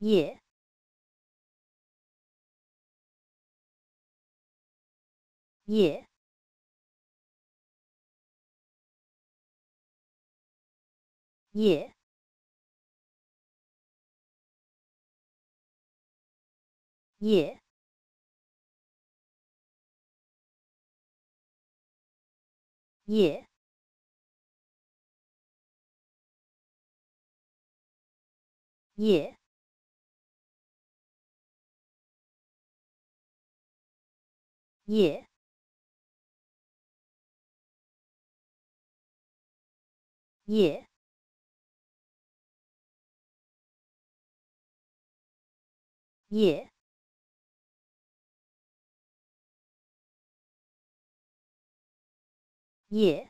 也。也。也。也。也。也。也。也。也。也。